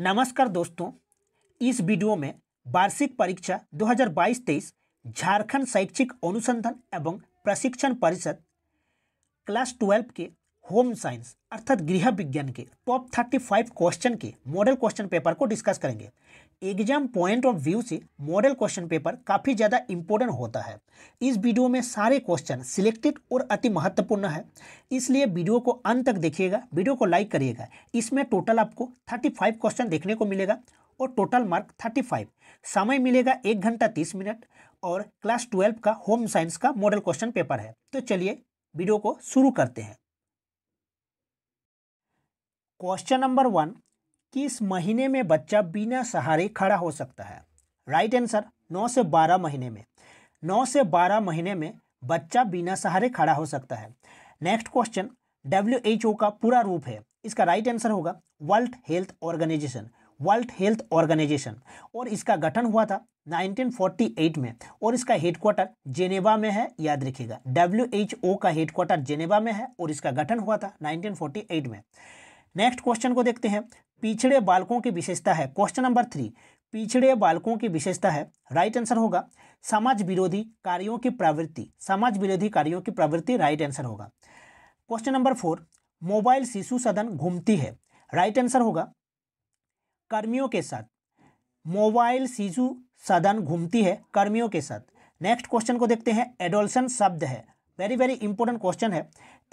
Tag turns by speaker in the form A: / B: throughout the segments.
A: नमस्कार दोस्तों इस वीडियो में वार्षिक परीक्षा 2022-23 झारखंड शैक्षिक अनुसंधान एवं प्रशिक्षण परिषद क्लास 12 के होम साइंस अर्थात गृह विज्ञान के टॉप 35 क्वेश्चन के मॉडल क्वेश्चन पेपर को डिस्कस करेंगे एग्जाम पॉइंट ऑफ व्यू से मॉडल क्वेश्चन पेपर काफ़ी ज़्यादा इंपॉर्टेंट होता है इस वीडियो में सारे क्वेश्चन सिलेक्टेड और अति महत्वपूर्ण है इसलिए वीडियो को अंत तक देखिएगा वीडियो को लाइक करिएगा इसमें टोटल आपको 35 क्वेश्चन देखने को मिलेगा और टोटल मार्क 35 समय मिलेगा एक घंटा तीस मिनट और क्लास ट्वेल्व का होम साइंस का मॉडल क्वेश्चन पेपर है तो चलिए वीडियो को शुरू करते हैं क्वेश्चन नंबर वन कि इस महीने में बच्चा बिना सहारे खड़ा हो सकता है राइट आंसर नौ से बारह महीने में नौ से बारह महीने में बच्चा बिना सहारे खड़ा हो सकता है next question W H O का पूरा रूप है इसका राइट आंसर होगा World Health Organization World Health Organization और इसका गठन हुआ था 1948 में और इसका हेडक्वार्टर जेनेवा में है याद रखिएगा डब्ल्यू एच ओ का हेडक्वार्टर जेनेवा में है और इसका गठन हुआ था 1948 में नेक्स्ट क्वेश्चन को देखते हैं पिछड़े बालकों की विशेषता है क्वेश्चन नंबर थ्री पिछड़े बालकों की विशेषता है राइट आंसर होगा समाज विरोधी कार्यों की प्रवृत्ति समाज विरोधी कार्यों की प्रवृत्ति राइट आंसर होगा क्वेश्चन नंबर फोर मोबाइल शिशु सदन घूमती है राइट आंसर होगा कर्मियों के साथ मोबाइल शिशु सदन घूमती है कर्मियों के साथ नेक्स्ट क्वेश्चन को देखते हैं एडोल्सन शब्द है वेरी वेरी इंपॉर्टेंट क्वेश्चन है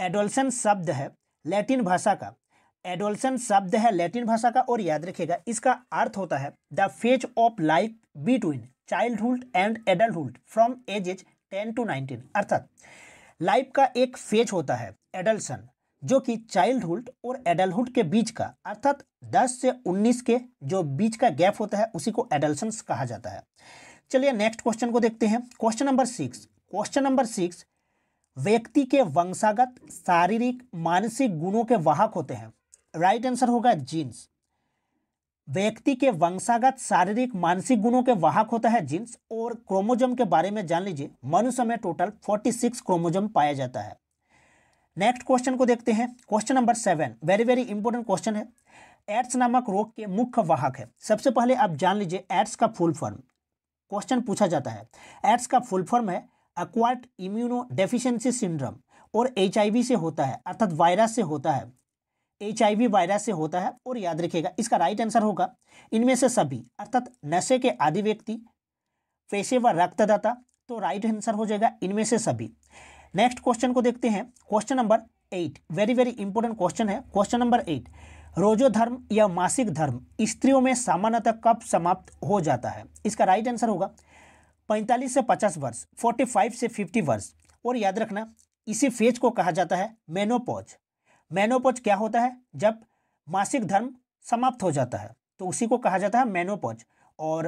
A: एडोल्सन शब्द है लैटिन भाषा का एडोल्सन शब्द है लैटिन भाषा का और याद रखिएगा इसका अर्थ होता है the phase of life between childhood and adulthood from age age ten to nineteen अर्थात लाइफ का एक फेज होता है एडल्सन जो कि चाइल्डहुड और एडल्टहुड के बीच का अर्थात 10 से 19 के जो बीच का गैप होता है उसी को एडल्सन कहा जाता है चलिए नेक्स्ट क्वेश्चन को देखते हैं question number six question number six व्यक्ति के वंशागत शारीरिक मानसिक गुणों के वाहक होते हैं राइट आंसर होगा जीन्स व्यक्ति के वंशागत शारीरिक मानसिक गुणों के वाहक होता है जीन्स और क्रोमोजोम के बारे में जान लीजिए मनुष्य में टोटल 46 क्रोमोजोम पाया जाता है नेक्स्ट क्वेश्चन को देखते हैं question number seven very very important question है एड्स नामक रोग के मुख्य वाहक है सबसे पहले आप जान लीजिए एड्स का फुल फॉर्म क्वेश्चन पूछा जाता है एड्स का फुल फॉर्म है अक्वाट इम्यूनो डेफिशिएंसी सिंड्रोम और एच से होता है अर्थात वायरस से होता है एच वायरस से होता है और याद रखिएगा इसका राइट आंसर होगा इनमें से सभी अर्थात नशे के आदि व्यक्ति पेशेवर रक्तदाता तो राइट आंसर हो जाएगा इनमें से सभी नेक्स्ट क्वेश्चन को देखते हैं question number eight very very important question है क्वेश्चन नंबर एट रोजो धर्म या मासिक धर्म स्त्रियों में सामान्यतः कब समाप्त हो जाता है इसका राइट आंसर होगा 45 से 50 वर्ष 45 से 50 वर्ष और याद रखना इसी फेज को कहा जाता है मेनोपॉज मैनोपोज क्या होता है जब मासिक धर्म समाप्त हो जाता है तो उसी को कहा जाता है मैनोपोज और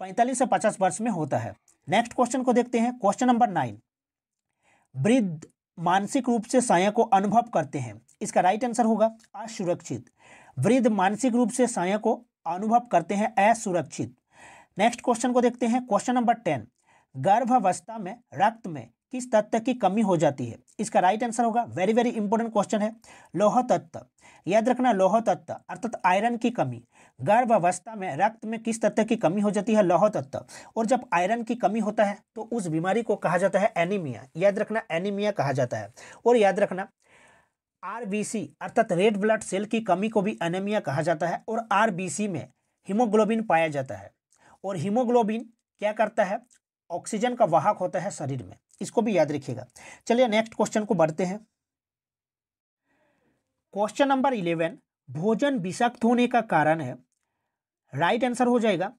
A: पैंतालीस से पचास वर्ष में होता है नेक्स्ट क्वेश्चन को देखते हैं क्वेश्चन नंबर नाइन वृद्ध मानसिक रूप से साया को अनुभव करते हैं इसका राइट आंसर होगा असुरक्षित वृद्ध मानसिक रूप से साया को अनुभव करते हैं असुरक्षित नेक्स्ट क्वेश्चन को देखते हैं क्वेश्चन नंबर टेन गर्भावस्था में रक्त में किस तत्व की कमी हो जाती है इसका राइट आंसर होगा वेरी वेरी इंपॉर्टेंट क्वेश्चन है लोह तत्व याद रखना लोह तत्व अर्थात आयरन की कमी गर्भावस्था में रक्त में किस तत्व की कमी हो जाती है लोह तत्व और जब आयरन की कमी होता है तो उस बीमारी को कहा जाता है एनीमिया याद रखना एनीमिया कहा जाता है और याद रखना आर अर्थात रेड ब्लड सेल की कमी को भी एनीमिया कहा जाता है और आर में हीमोग्लोबिन पाया जाता है और हीमोग्लोबिन क्या करता है ऑक्सीजन का वाहक होता है शरीर में इसको भी याद रखिएगा चलिए नेक्स्ट क्वेश्चन को बढ़ते हैं क्वेश्चन नंबर इलेवन भोजन विषक्त होने का कारण है राइट आंसर हो जाएगा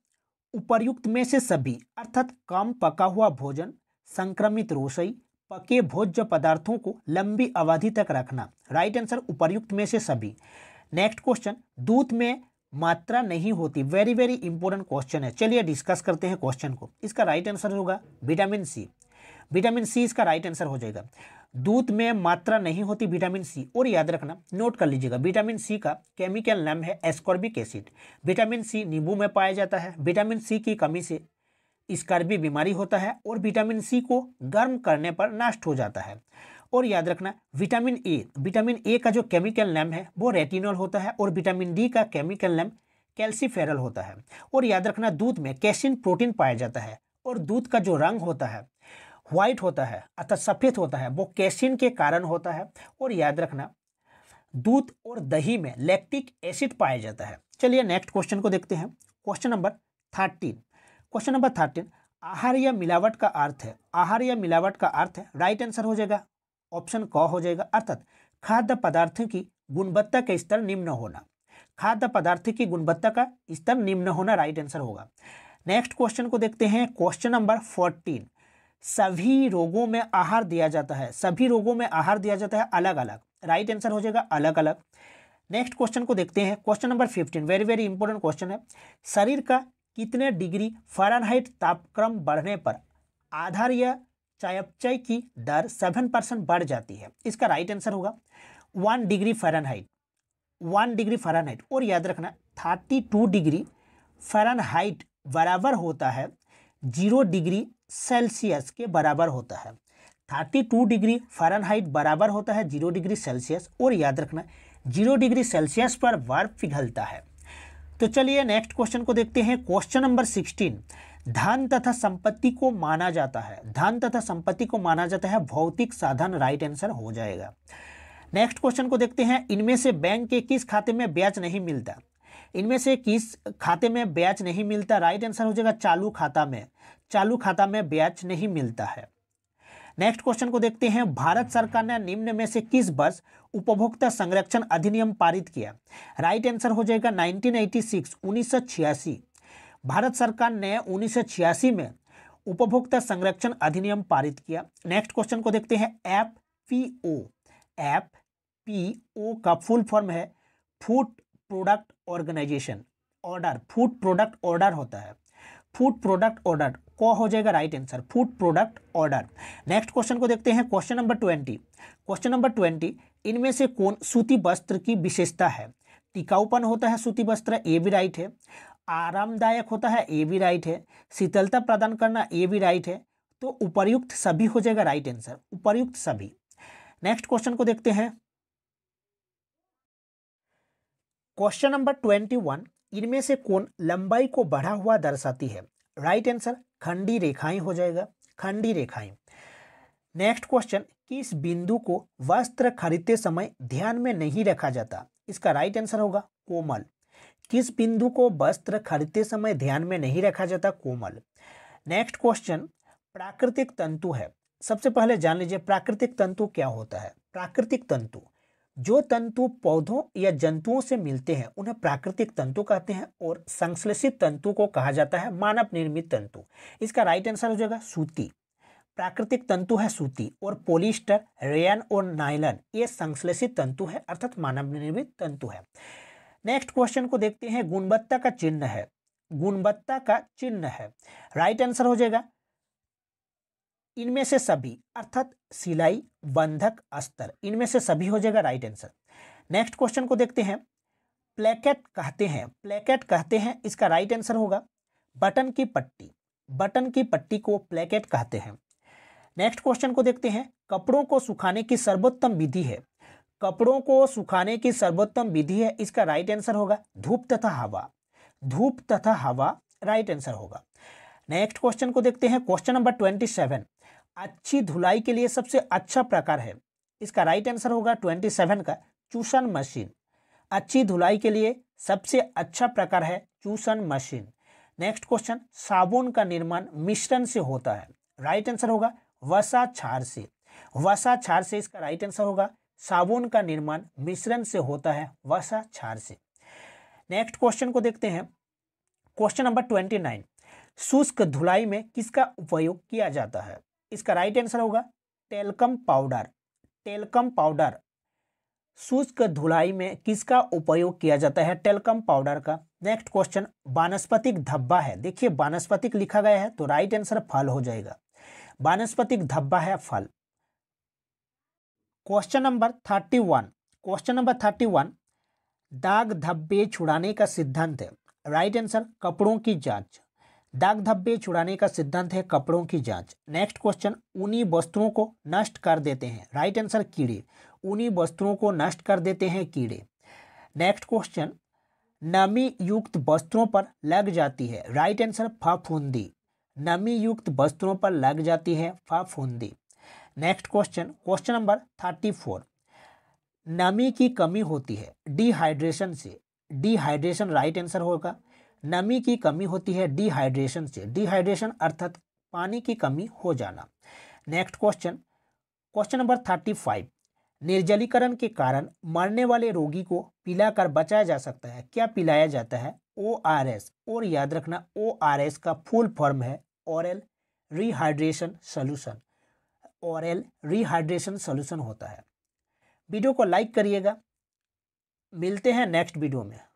A: उपर्युक्त में से सभी अर्थात कम पका हुआ भोजन संक्रमित रोसई पके भोज्य पदार्थों को लंबी अवधि तक रखना राइट आंसर उपर्युक्त में से सभी नेक्स्ट क्वेश्चन दूध में मात्रा नहीं होती वेरी वेरी इंपॉर्टेंट क्वेश्चन है चलिए डिस्कस करते हैं क्वेश्चन को इसका राइट आंसर होगा विटामिन सी विटामिन सी इसका राइट आंसर हो जाएगा दूध में मात्रा नहीं होती विटामिन सी और याद रखना नोट कर लीजिएगा विटामिन सी का केमिकल नाम है एस्कॉर्बिक एसिड विटामिन सी नींबू में पाया जाता है विटामिन सी की कमी से स्कर्बी बीमारी होता है और विटामिन सी को गर्म करने पर नष्ट हो जाता है और याद रखना विटामिन ए विटामिन ए का जो केमिकल नेम है वो रेटिनॉल होता है और विटामिन डी का केमिकल नेम कैल्सीफेरल होता है और याद रखना दूध में कैसिन प्रोटीन पाया जाता है और दूध का जो रंग होता है व्हाइट होता है अर्थात सफ़ेद होता है वो कैसिन के कारण होता है और याद रखना दूध और दही में लैक्टिक एसिड पाया जाता है चलिए नेक्स्ट क्वेश्चन को देखते हैं question number thirteen question number thirteen आहार या मिलावट का अर्थ है आहार या मिलावट का अर्थ है राइट आंसर हो जाएगा ऑप्शन क हो जाएगा अर्थात खाद्य पदार्थ की गुणवत्ता का स्तर निम्न होना खाद्य पदार्थ की गुणवत्ता का स्तर निम्न होना राइट आंसर होगा नेक्स्ट क्वेश्चन को देखते हैं क्वेश्चन नंबर फोर्टीन सभी रोगों में आहार दिया जाता है सभी रोगों में आहार दिया जाता है अलग अलग राइट आंसर हो जाएगा अलग अलग नेक्स्ट क्वेश्चन को देखते हैं question number fifteen very very important question है शरीर का कितने डिग्री फारेनहाइट तापक्रम बढ़ने पर आधार या चयापचय की दर सेवन परसेंट बढ़ जाती है इसका राइट आंसर होगा one degree Fahrenheit one degree Fahrenheit और याद रखना थर्टी टू डिग्री फ़ारेनहाइट बराबर होता है जीरो डिग्री सेल्सियस के बराबर होता है थर्टी टू डिग्री फ़ारेनहाइट बराबर होता है जीरो डिग्री सेल्सियस और याद रखना जीरो डिग्री सेल्सियस पर बर्फ पिघलता है तो चलिए नेक्स्ट क्वेश्चन को देखते हैं क्वेश्चन नंबर सिक्सटीन धन तथा संपत्ति को माना जाता है धन तथा संपत्ति को माना जाता है भौतिक साधन राइट आंसर हो जाएगा नेक्स्ट क्वेश्चन को देखते हैं इनमें से बैंक के किस खाते में ब्याज नहीं मिलता इनमें से किस खाते में ब्याज नहीं मिलता राइट आंसर हो जाएगा चालू खाता में चालू खाता में ब्याज नहीं मिलता है नेक्स्ट क्वेश्चन को देखते हैं भारत सरकार ने निम्न में से किस वर्ष उपभोक्ता संरक्षण अधिनियम पारित किया राइट आंसर हो जाएगा 1986 1986 भारत सरकार ने उन्नीस में उपभोक्ता संरक्षण अधिनियम पारित किया नेक्स्ट क्वेश्चन को देखते हैं F P O F P O का फुल फॉर्म है food product organization order food product order होता है फूड प्रोडक्ट ऑर्डर कौ हो जाएगा right answer food product order next question को देखते हैं question number twenty question number twenty इनमें से कौन सूती वस्त्र की विशेषता है टिकाऊपन होता है सूती वस्त्र ये भी राइट है आरामदायक होता है ए भी राइट है शीतलता प्रदान करना ए भी राइट है तो उपर्युक्त सभी हो जाएगा राइट आंसर उपर्युक्त सभी नेक्स्ट क्वेश्चन को देखते हैं क्वेश्चन नंबर ट्वेंटी वन इनमें से कौन लंबाई को बढ़ा हुआ दर्शाती है राइट आंसर खंडी रेखाएं हो जाएगा खंडी रेखाएं नेक्स्ट क्वेश्चन कि इस बिंदु को वस्त्र खरीदते समय ध्यान में नहीं रखा जाता इसका राइट आंसर होगा कोमल किस बिंदु को वस्त्र खरीदते समय ध्यान में नहीं रखा जाता कोमल नेक्स्ट क्वेश्चन प्राकृतिक तंतु है सबसे पहले जान लीजिए प्राकृतिक तंतु क्या होता है प्राकृतिक तंतु जो तंतु पौधों या जंतुओं से मिलते हैं उन्हें प्राकृतिक तंतु कहते हैं और संश्लेषित तंतु को कहा जाता है मानव निर्मित तंतु इसका राइट आंसर हो जाएगा सूती प्राकृतिक तंतु है सूती और पोलिस्टर रेयन और नायलन ये संश्लेषित तंतु है अर्थात मानव निर्मित तंतु है नेक्स्ट क्वेश्चन को देखते हैं गुणवत्ता का चिन्ह है गुणवत्ता का चिन्ह है राइट आंसर हो जाएगा इनमें से सभी अर्थात सिलाई बंधक अस्तर इनमें से सभी हो जाएगा राइट आंसर नेक्स्ट क्वेश्चन को देखते हैं प्लेकेट कहते हैं प्लेकेट कहते हैं इसका राइट आंसर होगा बटन की पट्टी बटन की पट्टी को प्लेकेट कहते हैं नेक्स्ट क्वेश्चन को देखते हैं कपड़ों को सुखाने की सर्वोत्तम विधि है कपड़ों को सुखाने की सर्वोत्तम विधि है इसका राइट आंसर होगा धूप तथा हवा धूप तथा हवा राइट आंसर होगा नेक्स्ट क्वेश्चन को देखते हैं क्वेश्चन नंबर ट्वेंटी सेवन अच्छी धुलाई के लिए सबसे अच्छा प्रकार है इसका राइट आंसर होगा ट्वेंटी सेवन का चूसन मशीन अच्छी धुलाई के लिए सबसे अच्छा प्रकार है चूसन मशीन नेक्स्ट क्वेश्चन साबुन का निर्माण मिश्रण से होता है राइट आंसर होगा वसा छार से वसा छार से इसका राइट आंसर होगा साबुन का निर्माण मिश्रण से होता है वसा क्षार से नेक्स्ट क्वेश्चन को देखते हैं क्वेश्चन नंबर ट्वेंटी नाइन शुष्क धुलाई में किसका उपयोग किया जाता है इसका राइट आंसर होगा टेलकम पाउडर टेलकम पाउडर शुष्क धुलाई में किसका उपयोग किया जाता है टेलकम पाउडर का नेक्स्ट क्वेश्चन वानस्पतिक धब्बा है देखिए वानस्पतिक लिखा गया है तो राइट आंसर फल हो जाएगा वानस्पतिक धब्बा है फल question number thirty one question number thirty one दाग धब्बे छुड़ाने का सिद्धांत है राइट आंसर कपड़ों की जांच दाग धब्बे छुड़ाने का सिद्धांत है कपड़ों की जांच नेक्स्ट क्वेश्चन उन्हीं वस्त्रों को नष्ट कर देते हैं राइट आंसर कीड़े उन्हीं वस्त्रों को नष्ट कर देते हैं कीड़े नेक्स्ट क्वेश्चन नमी युक्त वस्त्रों पर लग जाती है राइट आंसर फाफूंदी नमी युक्त वस्त्रों पर लग जाती है फाफूंदी next question question number thirty four नमी की कमी होती है डिहाइड्रेशन से डिहाइड्रेशन राइट आंसर होगा नमी की कमी होती है डिहाइड्रेशन से डिहाइड्रेशन अर्थात पानी की कमी हो जाना next question question number thirty five निर्जलीकरण के कारण मरने वाले रोगी को पिलाकर बचाया जा सकता है क्या पिलाया जाता है ओ आर एस और याद रखना ओ आर एस का फुल फॉर्म है oral rehydration solution oral rehydration solution होता है वीडियो को लाइक करिएगा मिलते हैं नेक्स्ट वीडियो में